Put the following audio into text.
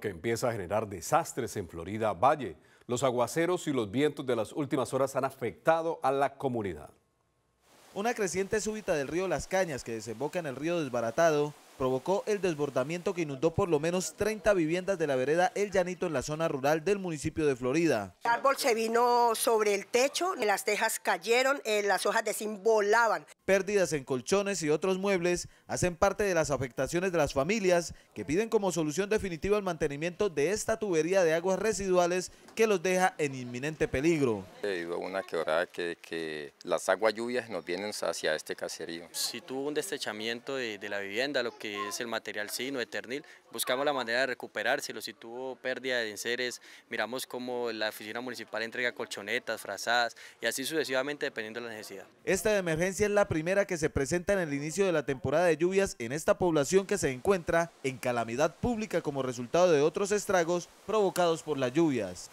que empieza a generar desastres en Florida Valle. Los aguaceros y los vientos de las últimas horas han afectado a la comunidad. Una creciente súbita del río Las Cañas que desemboca en el río Desbaratado provocó el desbordamiento que inundó por lo menos 30 viviendas de la vereda El Llanito en la zona rural del municipio de Florida. El árbol se vino sobre el techo, las tejas cayeron, eh, las hojas de Pérdidas en colchones y otros muebles hacen parte de las afectaciones de las familias que piden como solución definitiva el mantenimiento de esta tubería de aguas residuales que los deja en inminente peligro. He ido a una quebrada que, que las aguas lluvias nos vienen hacia este caserío. Si tuvo un destechamiento de, de la vivienda, lo que es el material sino, eternil, buscamos la manera de recuperárselo. Si tuvo pérdida de enseres, miramos cómo la oficina municipal entrega colchonetas, frazadas y así sucesivamente dependiendo de la necesidad. Esta emergencia es la primera que se presenta en el inicio de la temporada de lluvias en esta población que se encuentra en calamidad pública como resultado de otros estragos provocados por las lluvias.